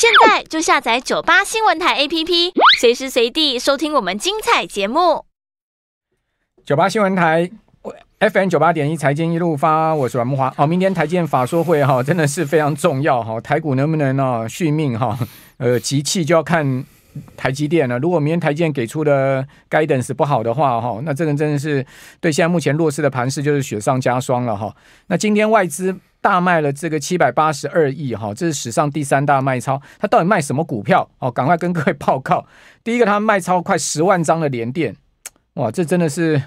现在就下载九八新闻台 APP，随时随地收听我们精彩节目。九八新闻台 FM 九八点一财经一路发，我是阮木华。哦，明天台建法说会哈，真的是非常重要哈。台股能不能呢续命哈？呃，集气就要看台积电了。如果明天台建给出的 Guidance 不好的话哈，那这个真的是对现在目前弱势的盘势就是雪上加霜了哈。那今天外资。大卖了这个七百八十二亿哈，这是史上第三大卖超，他到底卖什么股票哦？赶快跟各位报告。第一个，他卖超快十万张的联电，哇，这真的是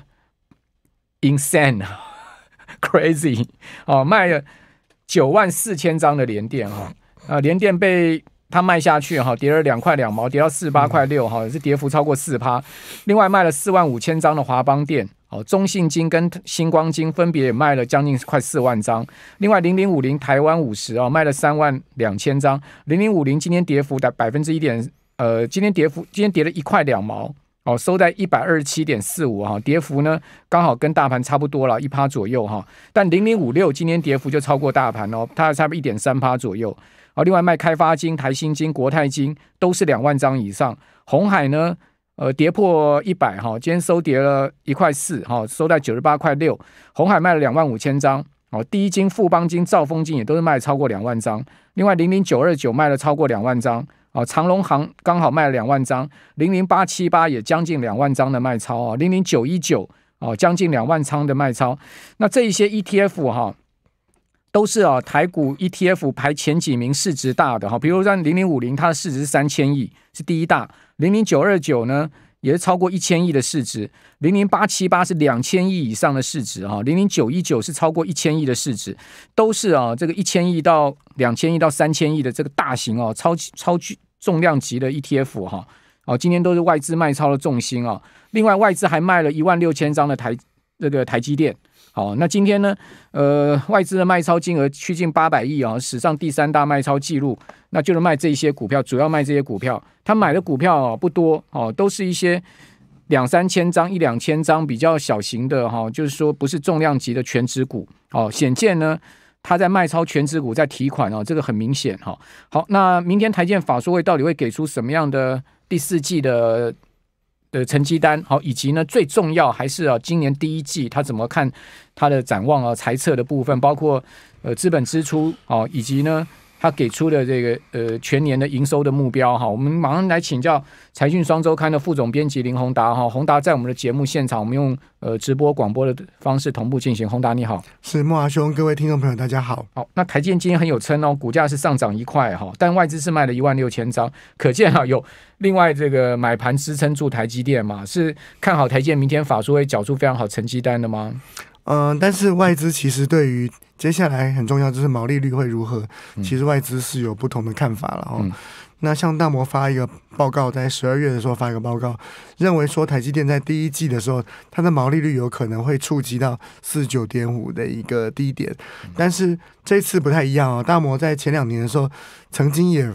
insane crazy 哦，卖了九万四千张的联电哈，啊，联电被。它卖下去哈，跌了两块两毛，跌到四八块六哈，是跌幅超过四趴。另外卖了四万五千张的华邦店，哦，中信金跟星光金分别也卖了将近快四万张。另外零零五零台湾五十啊，卖了三万两千张。零零五零今天跌幅的百分之一点，呃，今天跌幅今天跌了一块两毛，哦，收在一百二十七点四五哈，跌幅呢刚好跟大盘差不多了，一趴左右哈。但零零五六今天跌幅就超过大盘哦，它差不多一点三趴左右。好，另外卖开发金、台新金、国泰金都是两万张以上。红海呢，呃，跌破一百哈，今天收跌了一块四哈，收在九十八块六。红海卖了两万五千张。哦，第一金富邦金、兆丰金也都是卖超过两万张。另外零零九二九卖了超过两万张。哦，长隆行刚好卖了两万张。零零八七八也将近两万张的卖超。哦，零零九一九哦将近两万仓的卖超。那这一些 ETF 哈。都是啊，台股 ETF 排前几名，市值大的哈，比如像零零五零，它的市值是三千亿，是第一大；零零九二九呢，也是超过一千亿的市值；零零八七八是两千亿以上的市值哈；零零九一九是超过一千亿的市值，都是啊，这个一千亿到两千亿到三千亿的这个大型哦，超超巨重量级的 ETF 哈。哦，今天都是外资卖超的重心啊。另外，外资还卖了一万六千张的台那个台积电。好，那今天呢？呃，外资的卖超金额趋近八百亿啊，史上第三大卖超记录。那就是卖这些股票，主要卖这些股票。他买的股票不多哦，都是一些两三千张、一两千张比较小型的哈，就是说不是重量级的全值股。哦，显见呢，他在卖超全值股，在提款哦，这个很明显哈。好，那明天台建法说会到底会给出什么样的第四季的？的成绩单，好，以及呢，最重要还是啊，今年第一季他怎么看他的展望啊，财测的部分，包括呃，资本支出好，以及呢。他给出的这个呃全年的营收的目标哈，我们马上来请教财讯双周刊的副总编辑林宏达哈。宏达在我们的节目现场，我们用呃直播广播的方式同步进行。宏达你好，是莫华兄，各位听众朋友大家好。好，那台建今天很有称哦，股价是上涨一块哈，但外资是卖了一万六千张，可见哈有另外这个买盘支撑住台积电嘛？是看好台建明天法术会缴出非常好成绩单的吗？嗯，但是外资其实对于。接下来很重要就是毛利率会如何？其实外资是有不同的看法了。哦，那像大摩发一个报告，在十二月的时候发一个报告，认为说台积电在第一季的时候，它的毛利率有可能会触及到四九点五的一个低点。但是这次不太一样啊。大摩在前两年的时候，曾经也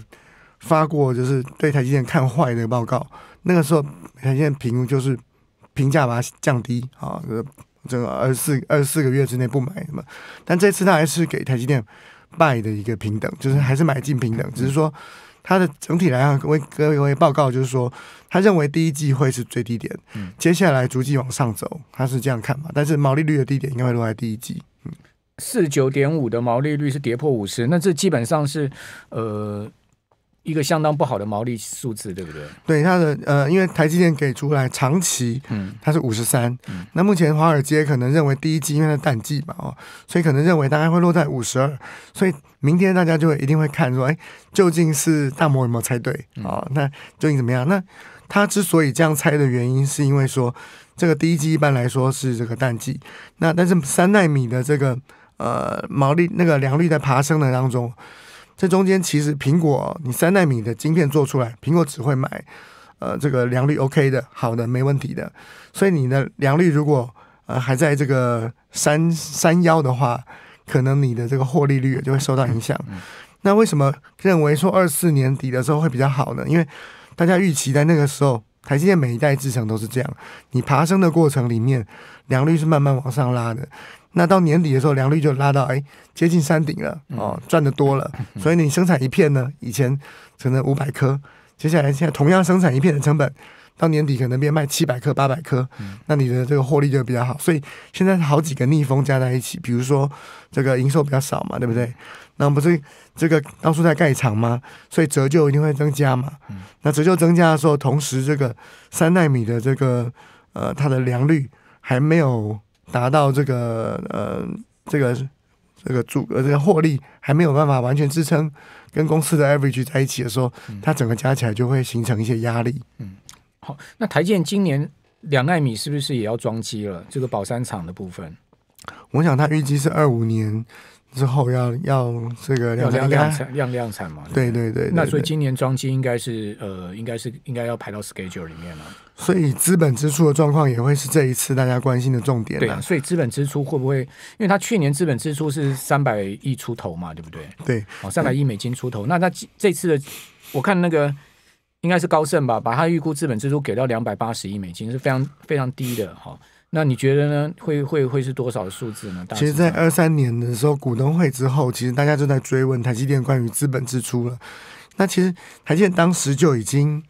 发过，就是对台积电看坏的报告。那个时候台积电评就是评价把它降低啊。这个二十四二十四个月之内不买嘛，但这次他还是给台积电卖的一个平等，就是还是买进平等，只是说他的整体来讲，为各位报告就是说，他认为第一季会是最低点，接下来逐季往上走，他是这样看嘛，但是毛利率的低点应该会落在第一季，四九点五的毛利率是跌破五十，那这基本上是呃。一个相当不好的毛利数字，对不对？对，它的呃，因为台积电给出来长期，嗯，它是五十三，那目前华尔街可能认为第一季因为是淡季嘛，哦，所以可能认为大概会落在五十二，所以明天大家就会一定会看说，哎，究竟是大摩有没有猜对啊？那究竟怎么样？那他之所以这样猜的原因，是因为说这个第一季一般来说是这个淡季，那但是三纳米的这个呃毛利那个良率在爬升的当中。这中间其实苹果你三纳米的晶片做出来，苹果只会买，呃，这个良率 OK 的，好的，没问题的。所以你的良率如果呃还在这个三三幺的话，可能你的这个获利率就会受到影响。那为什么认为说二四年底的时候会比较好呢？因为大家预期在那个时候，台积电每一代制程都是这样，你爬升的过程里面，良率是慢慢往上拉的。那到年底的时候，良率就拉到哎，接近山顶了哦，赚的多了，所以你生产一片呢，以前可能五百颗，接下来现在同样生产一片的成本，到年底可能变卖七百颗、八百颗，那你的这个获利就比较好。所以现在好几个逆风加在一起，比如说这个营收比较少嘛，对不对？那不是这个当初在盖厂嘛，所以折旧一定会增加嘛。那折旧增加的时候，同时这个三纳米的这个呃，它的良率还没有。达到这个呃这个这个主呃这个获利还没有办法完全支撑跟公司的 average 在一起的时候，它整个加起来就会形成一些压力。嗯，好，那台建今年两纳米是不是也要装机了？这个宝山厂的部分，我想它预计是二五年之后要要这个量量产量量产嘛？对对对，那所以今年装机应该是呃应该是应该要排到 schedule 里面了。所以资本支出的状况也会是这一次大家关心的重点。对，所以资本支出会不会？因为他去年资本支出是三百亿出头嘛，对不对？对，哦，三百亿美金出头。那他这次的，我看那个应该是高盛吧，把他预估资本支出给到两百八十亿美金，是非常非常低的。哈，那你觉得呢？会会会是多少的数字呢？其实，在二三年的时候，股东会之后，其实大家就在追问台积电关于资本支出了。那其实台积电当时就已经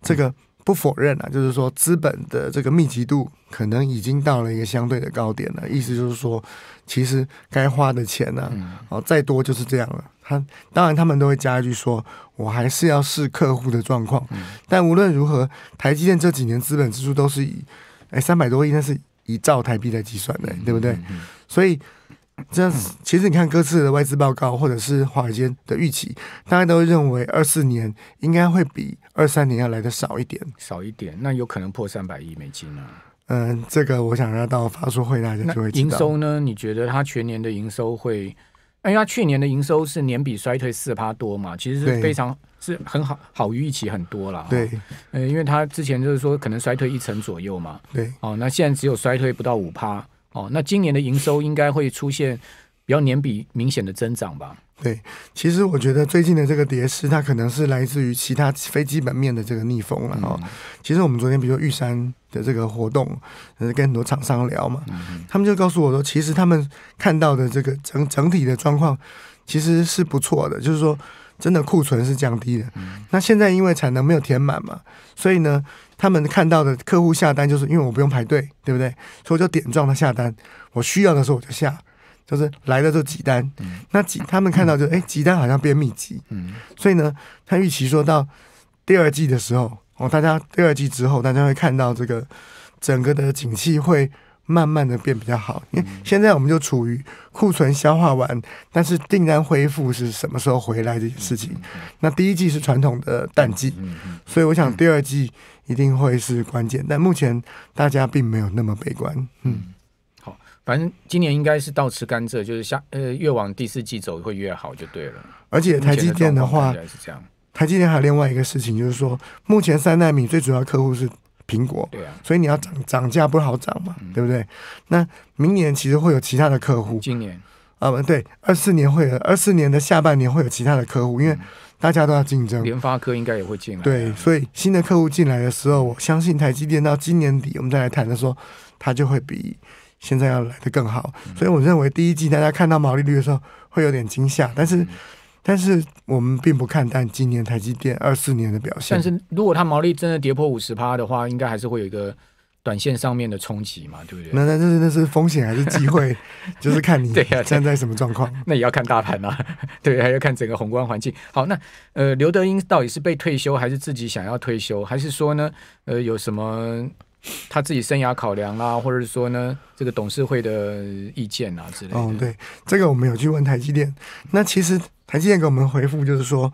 这个。不否认啊，就是说资本的这个密集度可能已经到了一个相对的高点了。意思就是说，其实该花的钱呢，哦，再多就是这样了。他当然他们都会加一句说，我还是要视客户的状况。但无论如何，台积电这几年资本支出都是以哎三百多亿，那是以兆台币来计算的，对不对？所以。这样，其实你看各次的外资报告，或者是华尔街的预期，大家都认为二四年应该会比二三年要来的少一点，少一点。那有可能破三百亿美金啊。嗯，这个我想要到发出会，大家就会知道。营收呢？你觉得它全年的营收会？因为它去年的营收是年比衰退四趴多嘛，其实是非常是很好，好于预期很多了。对，呃，因为它之前就是说可能衰退一成左右嘛。对。哦，那现在只有衰退不到五趴。哦，那今年的营收应该会出现比较年比明显的增长吧？对，其实我觉得最近的这个跌势，它可能是来自于其他非基本面的这个逆风了哦，其实我们昨天比如说玉山的这个活动，跟很多厂商聊嘛，他们就告诉我说，其实他们看到的这个整整体的状况其实是不错的，就是说真的库存是降低嗯、那现在因为产能没有填满嘛，所以呢。他们看到的客户下单，就是因为我不用排队，对不对？所以我就点状他下单，我需要的时候我就下，就是来的就几单。那几他们看到就哎，几单好像变密集，嗯，所以呢，他预期说到第二季的时候哦，大家第二季之后大家会看到这个整个的景气会。慢慢的变比较好，因为现在我们就处于库存消化完，但是订单恢复是什么时候回来这件事情。那第一季是传统的淡季，所以我想第二季一定会是关键。但目前大家并没有那么悲观。嗯，好，反正今年应该是到吃甘蔗，就是下呃越往第四季走会越好就对了。而且台积电的话台积电还有另外一个事情，就是说目前三纳米最主要客户是。苹果，对啊，所以你要涨涨价，不好涨嘛，对不对？那明年其实会有其他的客户，今年啊不，对，二四年会有二四年的下半年会有其他的客户，因为大家都要竞争，联发科应该也会进来，对，所以新的客户进来的时候，我相信台积电到今年底，我们再来谈的时候，它就会比现在要来的更好。所以我认为第一季大家看到毛利率的时候会有点惊吓，但是。但是我们并不看淡今年台积电二四年的表现。但是如果它毛利真的跌破五十趴的话，应该还是会有一个短线上面的冲击嘛，对不对？那那那是那是风险还是机会？就是看你站在什么状况。那也要看大盘啊，对，还要看整个宏观环境。好，那呃，刘德英到底是被退休，还是自己想要退休，还是说呢，呃，有什么他自己生涯考量啊，或者是说呢，这个董事会的意见啊之类的？哦，对，这个我们有去问台积电。那其实。台积电给我们回复就是说，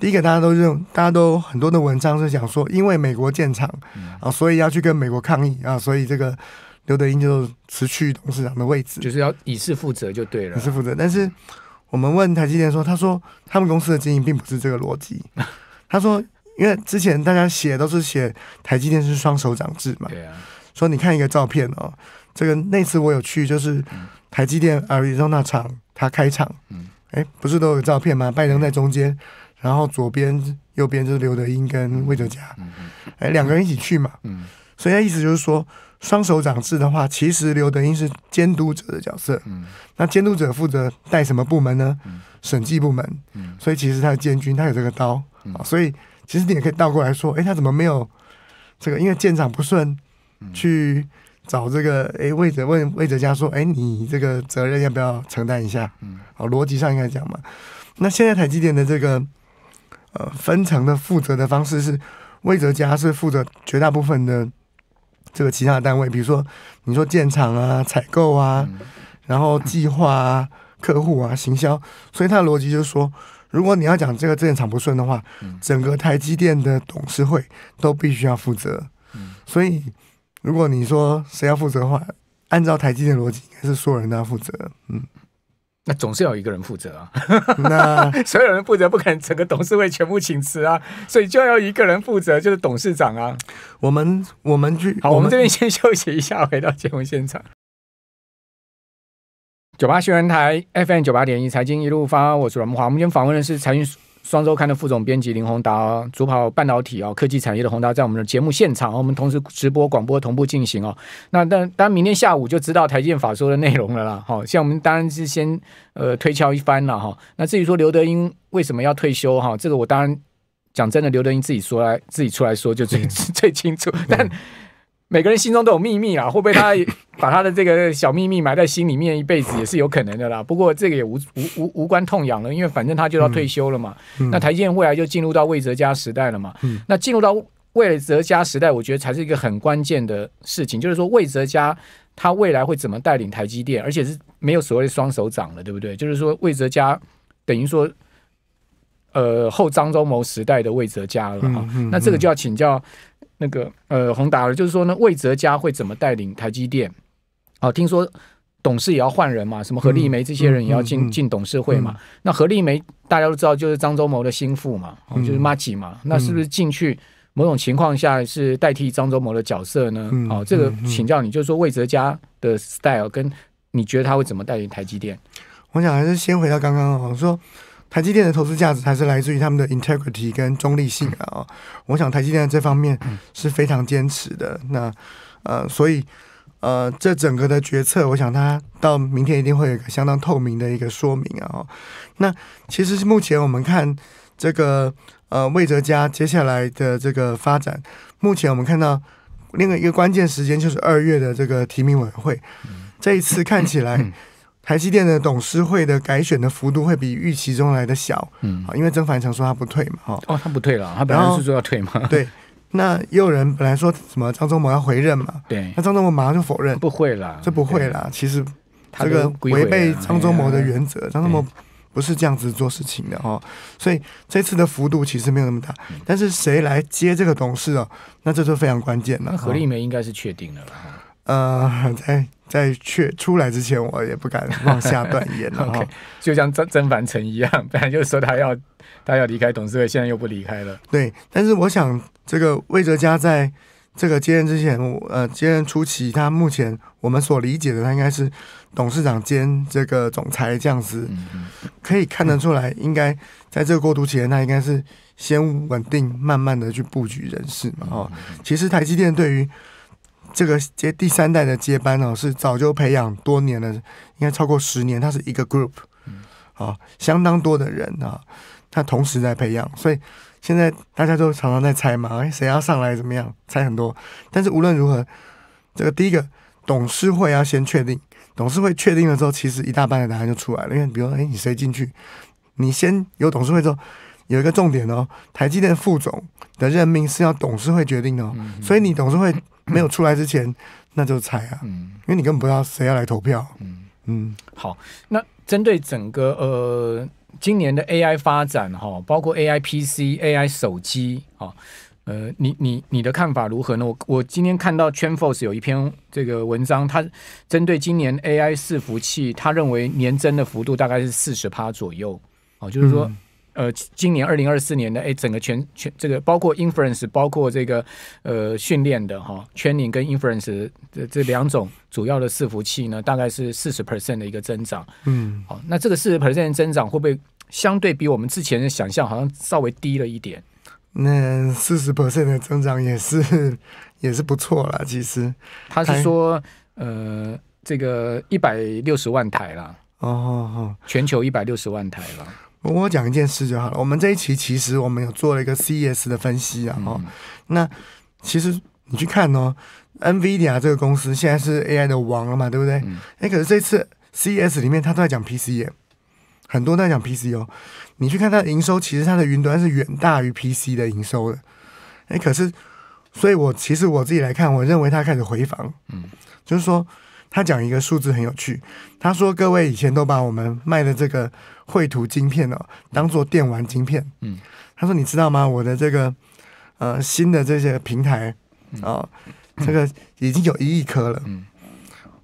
第一个大家都认，大家都很多的文章是讲说，因为美国建厂啊，所以要去跟美国抗议啊，所以这个刘德英就辞去董事长的位置，就是要以事负责就对了，以事负责。但是我们问台积电说，他说他们公司的经营并不是这个逻辑。他说，因为之前大家写都是写台积电是双手掌制嘛，对啊。说你看一个照片哦，这个那次我有去，就是台积电阿 o n 那场他开厂，嗯。哎，不是都有照片吗？拜登在中间，然后左边、右边就是刘德英跟魏哲甲。哎，两个人一起去嘛。所以他意思就是说，双手掌制的话，其实刘德英是监督者的角色。那监督者负责带什么部门呢？审计部门。所以其实他是监军，他有这个刀。所以其实你也可以倒过来说，哎，他怎么没有这个？因为舰长不顺去。找这个哎，魏哲问魏哲家说：“哎，你这个责任要不要承担一下？”嗯，好，逻辑上应该讲嘛。那现在台积电的这个呃分层的负责的方式是，魏哲家是负责绝大部分的这个其他单位，比如说你说建厂啊、采购啊，然后计划啊、客户啊、行销，所以他的逻辑就是说，如果你要讲这个建厂不顺的话，整个台积电的董事会都必须要负责。嗯，所以。如果你说谁要负责的话，按照台积电逻辑，是所有人都要负责。嗯，那总是要一个人负责啊。那 所有人负责，不可能整个董事会全部请辞啊，所以就要一个人负责，就是董事长啊。我们我们去好，我们这边先休息一下，回到节目现场。九八新闻台 FM 九八点一财经一路发，我是阮木华。我们今天访问的是财讯。双周刊的副总编辑林宏达，主跑半导体哦，科技产业的宏达在我们的节目现场，我们同时直播广播同步进行哦。那但当然明天下午就知道台建法说的内容了啦。好，像我们当然是先呃推敲一番了哈。那至于说刘德英为什么要退休哈，这个我当然讲真的，刘德英自己说来自己出来说就最 最清楚。但每个人心中都有秘密啊，会不会他 把他的这个小秘密埋在心里面一辈子也是有可能的啦。不过这个也无无无无关痛痒了，因为反正他就要退休了嘛。那台积电未来就进入到魏哲家时代了嘛。那进入到魏哲家时代，我觉得才是一个很关键的事情，就是说魏哲家他未来会怎么带领台积电，而且是没有所谓的双手掌了，对不对？就是说魏哲家等于说，呃，后张忠谋时代的魏哲家了哈。那这个就要请教。那个呃，宏达了，就是说呢，魏哲家会怎么带领台积电？哦，听说董事也要换人嘛，什么何丽梅这些人也要进进董事会嘛。那何丽梅大家都知道就是张忠谋的心腹嘛，就是马吉嘛。那是不是进去某种情况下是代替张忠谋的角色呢？哦，这个请教你就是说魏哲家的 style 跟你觉得他会怎么带领台积电？我想还是先回到刚刚我说。台积电的投资价值还是来自于他们的 integrity 跟中立性啊，我想台积电在这方面是非常坚持的。那呃，所以呃，这整个的决策，我想它到明天一定会有一个相当透明的一个说明啊。那其实目前我们看这个呃魏哲家接下来的这个发展，目前我们看到另外一个关键时间就是二月的这个提名委员会，这一次看起来。台积电的董事会的改选的幅度会比预期中来的小，嗯，啊，因为曾凡成说他不退嘛，哈，哦，他不退了，他本来是说要退嘛，对，那也有人本来说什么张忠谋要回任嘛，对，那张忠谋马上就否认，不会啦，这不会啦，其实这个违背张忠谋的原则，张忠谋不是这样子做事情的，哦，所以这次的幅度其实没有那么大，但是谁来接这个董事哦，那这就非常关键了。何丽梅应该是确定了。呃，在在确出来之前，我也不敢妄下断言了 哈。就像曾曾凡成一样，本来就说他要 他要离开董事会，现在又不离开了。对，但是我想，这个魏哲嘉在这个接任之前，呃，接任初期，他目前我们所理解的，他应该是董事长兼这个总裁这样子。嗯。可以看得出来，应该在这个过渡期，他应该是先稳定，慢慢的去布局人事嘛。哦。其实台积电对于这个接第三代的接班哦，是早就培养多年了，应该超过十年。他是一个 group，啊，相当多的人啊，他同时在培养。所以现在大家都常常在猜嘛，哎，谁要上来怎么样？猜很多。但是无论如何，这个第一个董事会要先确定，董事会确定了之后，其实一大半的答案就出来了。因为比如，说，哎，你谁进去，你先有董事会之后。有一个重点哦，台积电副总的任命是要董事会决定哦，所以你董事会没有出来之前，那就猜啊，嗯，因为你根本不知道谁要来投票，嗯嗯，好，那针对整个呃今年的 AI 发展哈，包括 AI PC、AI 手机哦，呃，你你你的看法如何呢？我我今天看到 Transfo 有有一篇这个文章，他针对今年 AI 伺服器，他认为年增的幅度大概是四十趴左右，哦，就是说。呃，今年二零二四年的哎，整个全全这个包括 inference，包括这个呃训练的哈，training 跟 inference 这这两种主要的伺服器呢，大概是四十 percent 的一个增长。嗯，好，那这个四十 percent 增长会不会相对比我们之前的想象，好像稍微低了一点？那四十 percent 的增长也是也是不错了，其实他是说呃，这个一百六十万台了，哦哦，全球一百六十万台了。我讲一件事就好了。我们这一期其实我们有做了一个 CES 的分析啊，哦，那其实你去看哦，NVIDIA 这个公司现在是 AI 的王了嘛，对不对？哎，可是这次 CES 里面，他都在讲 PC，很多在讲 PC 哦。你去看它的营收，其实它的云端是远大于 PC 的营收的。哎，可是，所以我其实我自己来看，我认为它开始回防，嗯，就是说。他讲一个数字很有趣，他说各位以前都把我们卖的这个绘图晶片哦，当做电玩晶片。嗯，他说你知道吗？我的这个呃新的这些平台啊，这个已经有一亿颗了。嗯，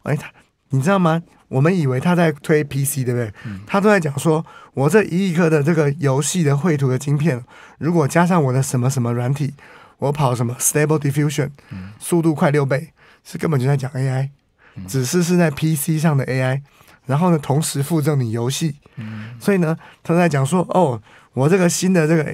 哎，他你知道吗？我们以为他在推 PC，对不对？嗯，他都在讲说，我这一亿颗的这个游戏的绘图的晶片，如果加上我的什么什么软体，我跑什么 Stable Diffusion，嗯，速度快六倍，是根本就在讲 AI。只是是在 PC 上的 AI，然后呢，同时附赠你游戏。嗯。所以呢，他在讲说，哦，我这个新的这个，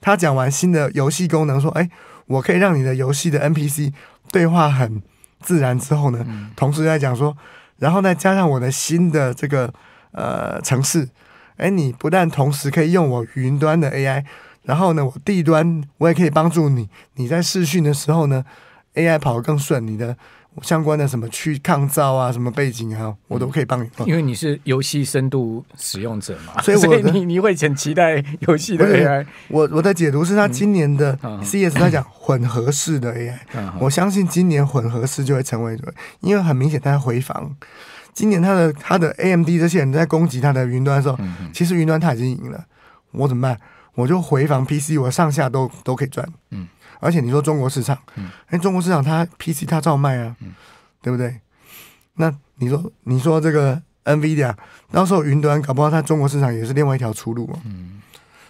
他讲完新的游戏功能，说，哎，我可以让你的游戏的 NPC 对话很自然。之后呢，同时在讲说，然后呢，加上我的新的这个呃城市，哎，你不但同时可以用我云端的 AI，然后呢，我地端我也可以帮助你，你在试训的时候呢，AI 跑得更顺，你的。相关的什么去抗噪啊，什么背景啊，我都可以帮你。因为你是游戏深度使用者嘛，所以所以你你会很期待游戏的 AI。我我的解读是他今年的 c s 他讲混合式的 AI，我相信今年混合式就会成为，因为很明显他在回防。今年他的他的 AMD 这些人在攻击他的云端的时候，其实云端他已经赢了。我怎么办？我就回防 PC，我上下都都可以赚。嗯。而且你说中国市场，嗯，哎，中国市场它 PC 它照卖啊，对不对？那你说你说这个 NV i i d a 到时候云端搞不好它中国市场也是另外一条出路哦，嗯，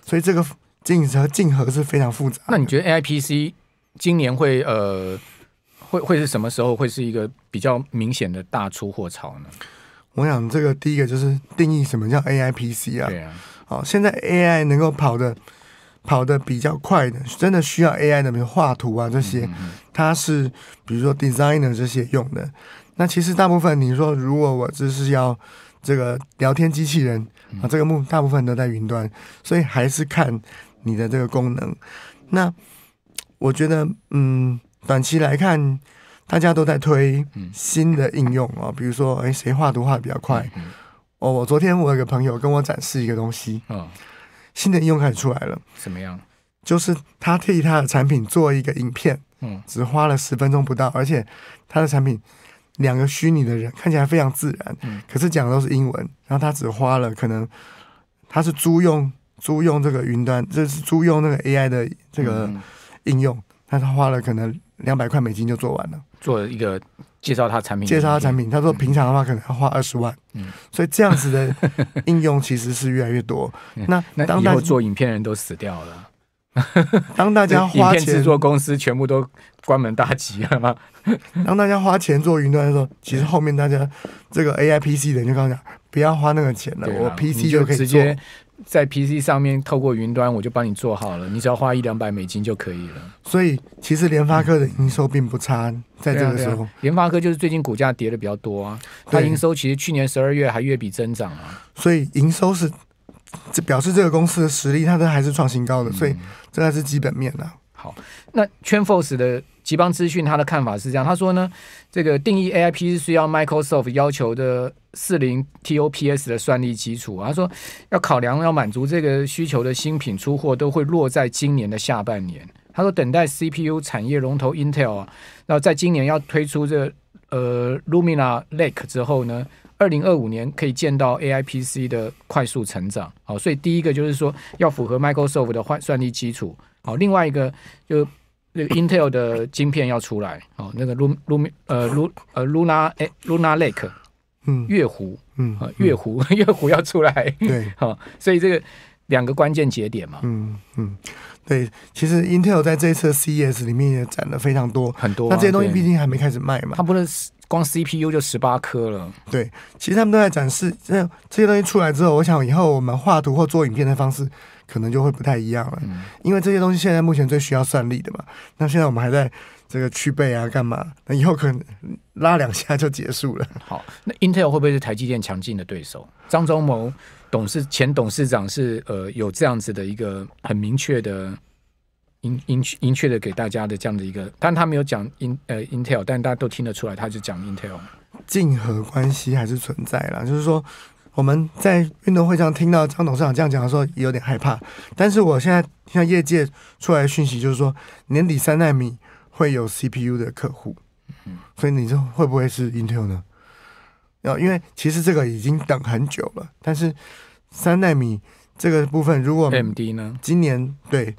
所以这个竞争竞合是非常复杂。那你觉得 AIPC 今年会呃，会会是什么时候会是一个比较明显的大出货潮呢？我想这个第一个就是定义什么叫 AIPC 啊。对啊。好，现在 AI 能够跑的。跑的比较快的，真的需要 AI 的画图啊这些，它是比如说 designer 这些用的。那其实大部分你说，如果我只是要这个聊天机器人啊，这个目大部分都在云端，所以还是看你的这个功能。那我觉得，嗯，短期来看，大家都在推新的应用啊，比如说，哎，谁画图画的比较快？哦，我昨天我有个朋友跟我展示一个东西。新的应用开始出来了，怎么样？就是他替他的产品做一个影片，嗯，只花了十分钟不到，而且他的产品两个虚拟的人看起来非常自然，嗯，可是讲的都是英文，然后他只花了可能他是租用租用这个云端，这是租用那个 AI 的这个应用，他花了可能两百块美金就做完了，做一个。介绍他产品，介绍他产品。他说平常的话可能要花二十万，嗯，所以这样子的应用其实是越来越多。那那以后做影片人都死掉了，当大家花钱做公司全部都关门大吉了吗？当大家花钱做云端的时候，其实后面大家这个 A I P C 的人就讲不要花那个钱了，我 P C 就可以做。在 PC 上面，透过云端，我就帮你做好了，你只要花一两百美金就可以了。所以，其实联发科的营收并不差，在这个时候，联发科就是最近股价跌的比较多啊。它营收其实去年十二月还月比增长啊。所以，营收是这表示这个公司的实力，它都还是创新高的，所以这才是基本面啊。好，那圈 f o r c e 的吉邦资讯他的看法是这样，他说呢，这个定义 AIP 是需要 Microsoft 要求的四零 TOPS 的算力基础他说要考量要满足这个需求的新品出货都会落在今年的下半年。他说等待 CPU 产业龙头 Intel 啊，那在今年要推出这呃 Lumina Lake 之后呢，二零二五年可以见到 AIPC 的快速成长。好，所以第一个就是说要符合 Microsoft 的换算力基础。好，另外一个就。那个 Intel 的晶片要出来哦，那个 Lu Lu 呃 Lu 呃 Luna 哎 Luna Lake 嗯月湖嗯啊月湖 月湖要出来对好，所以这个两个关键节点嘛嗯嗯对，其实 Intel 在这一次 CES 里面也展了非常多很多，那这些东西毕竟还没开始卖嘛，它不能光 CPU 就十八颗了对，其实他们都在展示，这这些东西出来之后，我想以后我们画图或做影片的方式。可能就会不太一样了，因为这些东西现在目前最需要算力的嘛。那现在我们还在这个去背啊，干嘛？那以后可能拉两下就结束了。好，那 Intel 会不会是台积电强劲的对手？张忠谋董事前董事长是呃有这样子的一个很明确的，明明明确的给大家的这样的一个，但他没有讲 in 呃 Intel，但大家都听得出来，他就讲 Intel。竞合关系还是存在了，就是说。我们在运动会上听到张董事长这样讲的时候，有点害怕。但是我现在像业界出来的讯息就是说，年底三纳米会有 CPU 的客户，所以你说会不会是 Intel 呢？然因为其实这个已经等很久了，但是三纳米这个部分，如果 m d 呢？今年对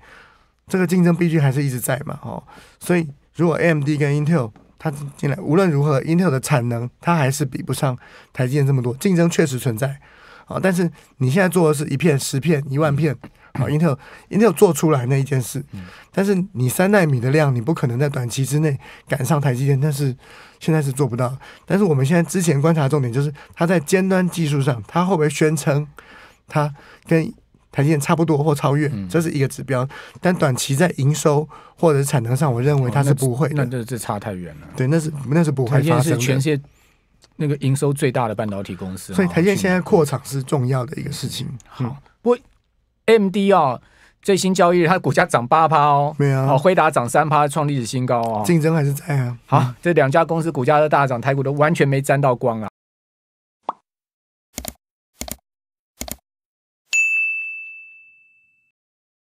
这个竞争必须还是一直在嘛？哦，所以如果 AMD 跟 Intel。它进来，无论如何，英特尔的产能它还是比不上台积电这么多，竞争确实存在啊。但是你现在做的是一片、十片、一万片啊，英特尔，英特尔做出来那一件事，但是你三纳米的量，你不可能在短期之内赶上台积电，但是现在是做不到。但是我们现在之前观察重点就是，它在尖端技术上，它会不会宣称它跟。台积电差不多或超越，这是一个指标。但短期在营收或者产能上，我认为它是不会。那这这差太远了。对，那是那是不会。台积是全世界那个营收最大的半导体公司。所以台积现在扩厂是重要的一个事情。好，不过 M D 哦。最新交易，日，它股价涨八趴哦。没有啊，辉达涨三趴，创历史新高哦，竞争还是在啊。好，这两家公司股价都大涨，台股都完全没沾到光啊。